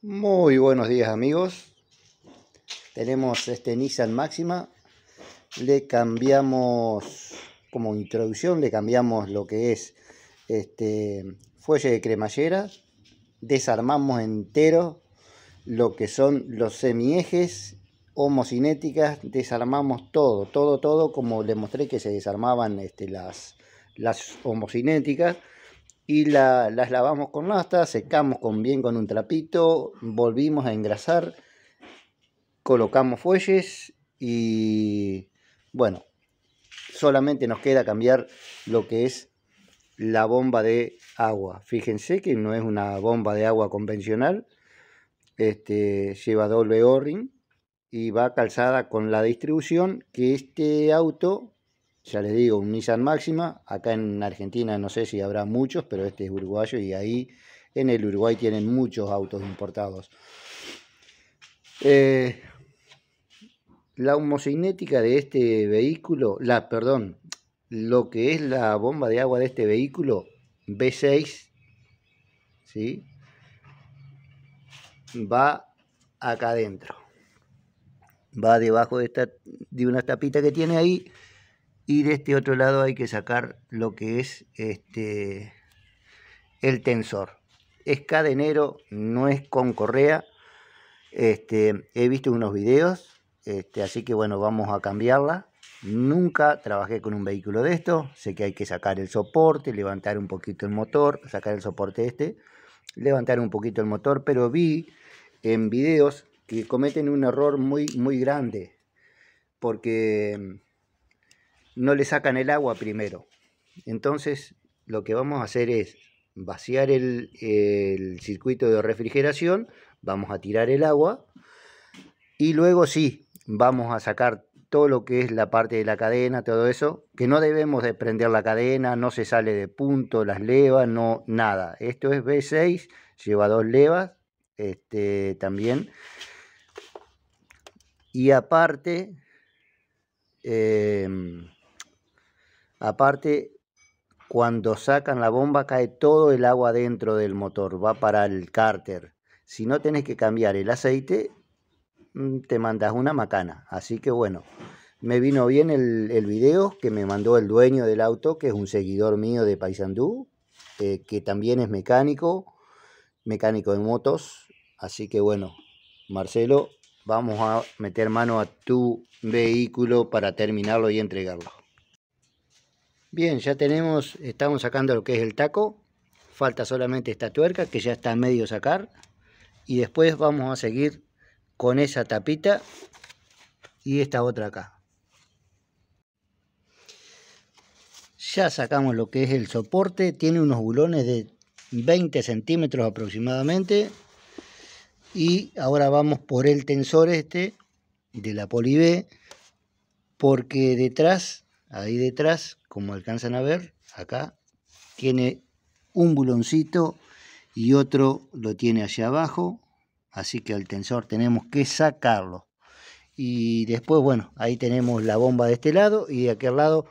Muy buenos días amigos. Tenemos este Nissan Máxima. Le cambiamos como introducción, le cambiamos lo que es este fuelle de cremallera. Desarmamos entero lo que son los semiejes homocinéticas. Desarmamos todo, todo, todo, como demostré mostré que se desarmaban este, las homocinéticas y las lavamos con lasta, secamos con, bien con un trapito, volvimos a engrasar, colocamos fuelles y bueno, solamente nos queda cambiar lo que es la bomba de agua. Fíjense que no es una bomba de agua convencional, este, lleva doble o-ring y va calzada con la distribución que este auto ya les digo, un Nissan Máxima. Acá en Argentina no sé si habrá muchos, pero este es uruguayo y ahí en el Uruguay tienen muchos autos importados. Eh, la homocinética de este vehículo, la, perdón, lo que es la bomba de agua de este vehículo, B6, ¿sí? va acá adentro. Va debajo de, esta, de una tapita que tiene ahí y de este otro lado hay que sacar lo que es este, el tensor. Es cadenero, no es con correa. Este, he visto unos videos, este, así que bueno, vamos a cambiarla. Nunca trabajé con un vehículo de esto. Sé que hay que sacar el soporte, levantar un poquito el motor, sacar el soporte este, levantar un poquito el motor, pero vi en videos que cometen un error muy, muy grande. Porque no le sacan el agua primero. Entonces, lo que vamos a hacer es vaciar el, circuito de refrigeración, vamos a tirar el agua y luego sí, vamos a sacar todo lo que es la parte de la cadena, todo eso, que no debemos de prender la cadena, no se sale de punto, las levas, no, nada. Esto es B6, lleva dos levas, este, también. Y aparte, em, Aparte, cuando sacan la bomba cae todo el agua dentro del motor, va para el cárter. Si no tenés que cambiar el aceite, mm, te mandas una macana. Así que bueno, me vino bien el, video que me mandó el dueño del auto, que es un seguidor mío de Paisandú, eh, que también es mecánico, mecánico de motos. Así que bueno, Marcelo, vamos a meter mano a tu vehículo para terminarlo y entregarlo. Bien, ya tenemos, estamos sacando lo que es el taco. Falta solamente esta tuerca que ya está a medio sacar. Y después vamos a seguir con esa tapita y esta otra acá. Ya sacamos lo que es el soporte. Tiene unos bulones de 20 centímetros aproximadamente. Y ahora vamos por el tensor este de la polibé. Porque detrás ahí detrás, como alcanzan a ver, acá, tiene un buloncito y otro lo tiene hacia abajo, así que el tensor tenemos que sacarlo. Y después, bueno, ahí tenemos la bomba de este lado y de aquel lado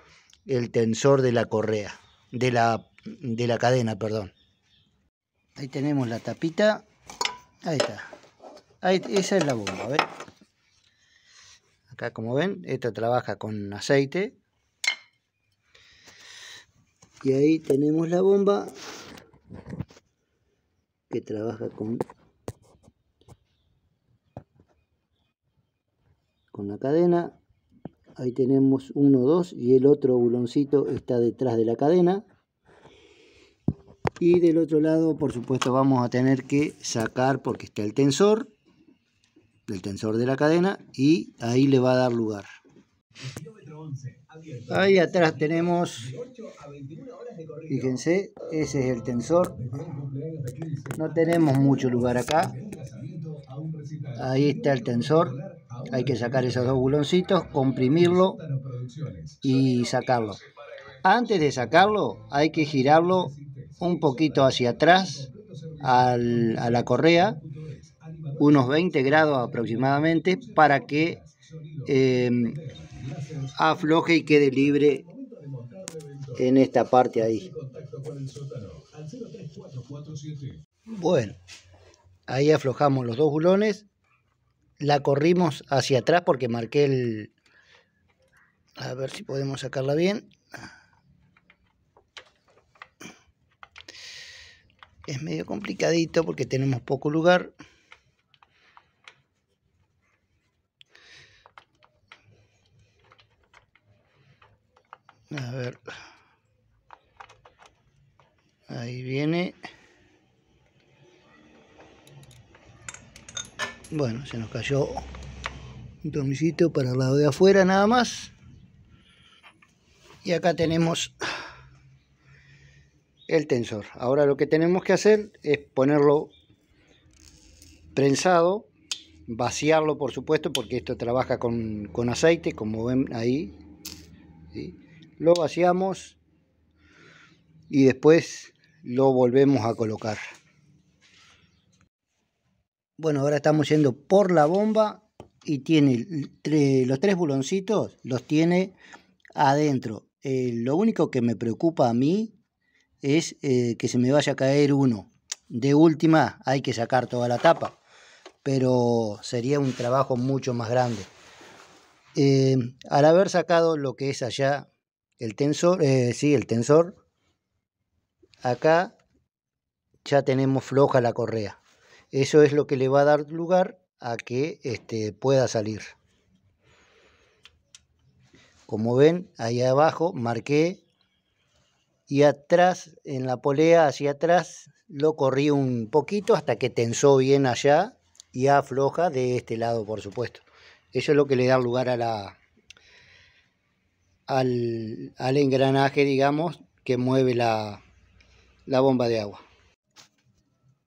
el tensor de la correa, de la, de la cadena, perdón. Ahí tenemos la tapita, ahí está, esa es la bomba, Acá como ven, esta trabaja con aceite, y ahí tenemos la bomba que trabaja con con la cadena ahí tenemos uno dos y el otro buloncito está detrás de la cadena y del otro lado por supuesto vamos a tener que sacar porque está el tensor el tensor de la cadena y ahí le va a dar lugar Ahí atrás tenemos, fíjense, ese es el tensor. No tenemos mucho lugar acá. Ahí está el tensor. Hay que sacar esos dos buloncitos, comprimirlo y sacarlo. Antes de sacarlo hay que girarlo un poquito hacia atrás a la correa unos 20 grados aproximadamente para que eh, afloje y quede libre en esta parte ahí. Bueno, ahí aflojamos los dos bulones, la corrimos hacia atrás porque marqué el... A ver si podemos sacarla bien. Es medio complicadito porque tenemos poco lugar. Bueno, se nos cayó un tornillito para el lado de afuera nada más. Y acá tenemos el tensor. Ahora lo que tenemos que hacer es ponerlo prensado, vaciarlo por supuesto, porque esto trabaja con, aceite, como ven ahí. Lo vaciamos y después lo volvemos a colocar. Bueno, ahora estamos yendo por la bomba y tiene los tres buloncitos, los tiene adentro. Eh, lo único que me preocupa a mí es eh, que se me vaya a caer uno. De última hay que sacar toda la tapa, pero sería un trabajo mucho más grande. Eh, al haber sacado lo que es allá el tensor, sí, el tensor, acá ya tenemos floja la correa. Eso es lo que le va a dar lugar a que este, pueda salir. Como ven, ahí abajo marqué y atrás, en la polea hacia atrás, lo corrí un poquito hasta que tensó bien allá y afloja de este lado, por supuesto. Eso es lo que le da lugar a la, al, engranaje, digamos, que mueve la bomba de agua.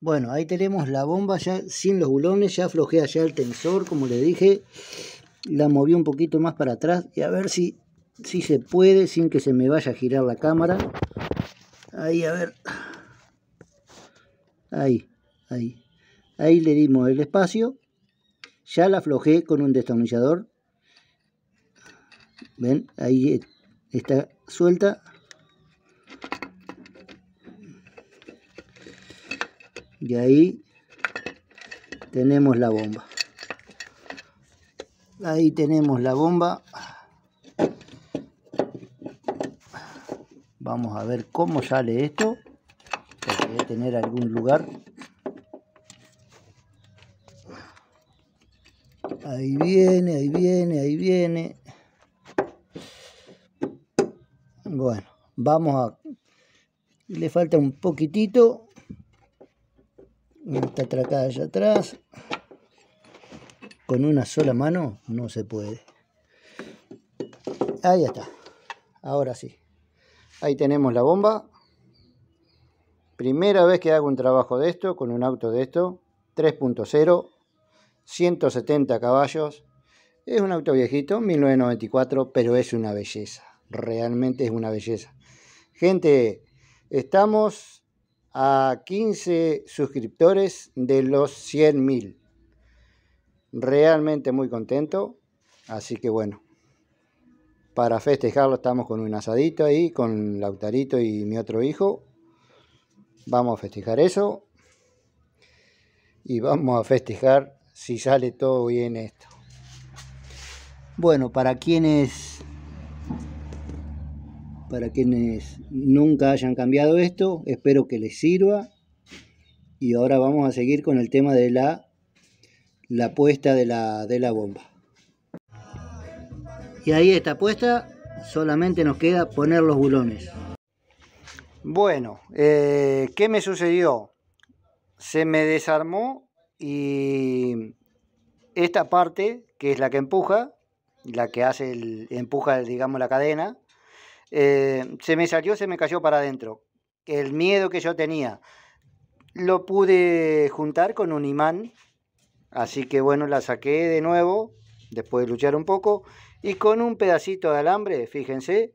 Bueno, ahí tenemos la bomba ya sin los bulones, ya aflojé allá el tensor, como le dije. La moví un poquito más para atrás y a ver si, si se puede sin que se me vaya a girar la cámara. Ahí, a ver. Ahí, ahí. Ahí le dimos el espacio. Ya la aflojé con un destornillador. Ven, ahí está suelta. y ahí tenemos la bomba ahí tenemos la bomba vamos a ver cómo sale esto debe tener algún lugar ahí viene, ahí viene, ahí viene bueno, vamos a le falta un poquitito está tracada allá atrás. Con una sola mano no se puede. Ahí está. Ahora sí. Ahí tenemos la bomba. Primera vez que hago un trabajo de esto, con un auto de esto. 3.0, 170 caballos. Es un auto viejito, 1994, pero es una belleza. Realmente es una belleza. Gente, estamos a 15 suscriptores de los 100.000. Realmente muy contento. Así que bueno, para festejarlo estamos con un asadito ahí, con Lautarito y mi otro hijo. Vamos a festejar eso. Y vamos a festejar si sale todo bien esto. Bueno, para quienes para quienes nunca hayan cambiado esto, espero que les sirva. Y ahora vamos a seguir con el tema de la, la puesta de la, bomba. Y ahí está puesta, solamente nos queda poner los bulones. Bueno, eh, ¿qué me sucedió? Se me desarmó y esta parte, que es la que empuja, la que hace el, empuja, digamos, la cadena, eh, se me salió, se me cayó para adentro. El miedo que yo tenía lo pude juntar con un imán, así que bueno, la saqué de nuevo, después de luchar un poco, y con un pedacito de alambre, fíjense,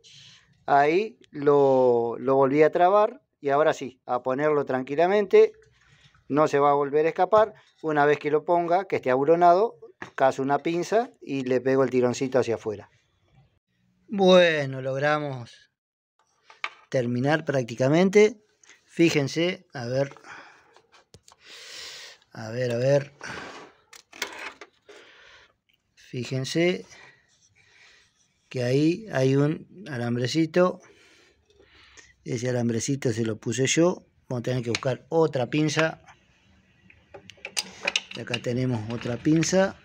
ahí lo, volví a trabar y ahora sí, a ponerlo tranquilamente, no se va a volver a escapar, una vez que lo ponga, que esté aburonado, caso una pinza y le pego el tironcito hacia afuera. Bueno, logramos terminar prácticamente. Fíjense, a ver. A ver, a ver. Fíjense que ahí hay un alambrecito. Ese alambrecito se lo puse yo. Vamos a tener que buscar otra pinza. Y acá tenemos otra pinza.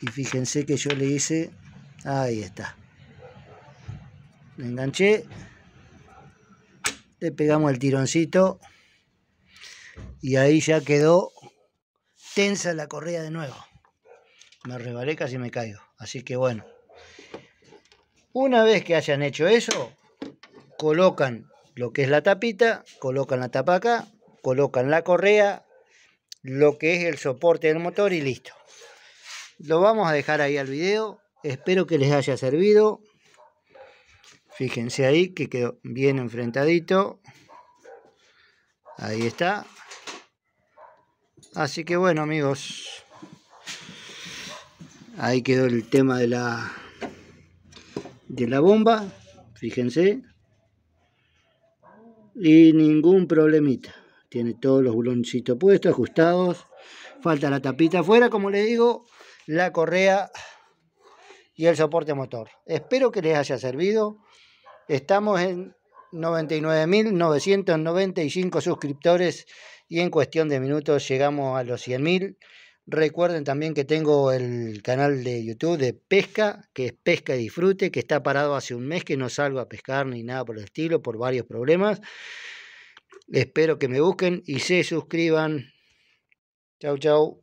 Y fíjense que yo le hice Ahí está. Le enganché. Le pegamos el tironcito. Y ahí ya quedó tensa la correa de nuevo. Me resbalé casi me caigo. Así que bueno. Una vez que hayan hecho eso, colocan lo que es la tapita, colocan la tapa acá, colocan la correa, lo que es el soporte del motor y listo. Lo vamos a dejar ahí al video Espero que les haya servido. Fíjense ahí que quedó bien enfrentadito. Ahí está. Así que bueno amigos. Ahí quedó el tema de la de la bomba. Fíjense. Y ningún problemita. Tiene todos los buloncitos puestos, ajustados. Falta la tapita afuera, como les digo. La correa y el soporte motor. Espero que les haya servido. Estamos en 99.995 suscriptores y en cuestión de minutos llegamos a los 100.000. Recuerden también que tengo el canal de YouTube de pesca, que es Pesca y Disfrute, que está parado hace un mes, que no salgo a pescar ni nada por el estilo, por varios problemas. Espero que me busquen y se suscriban. Chau, chau.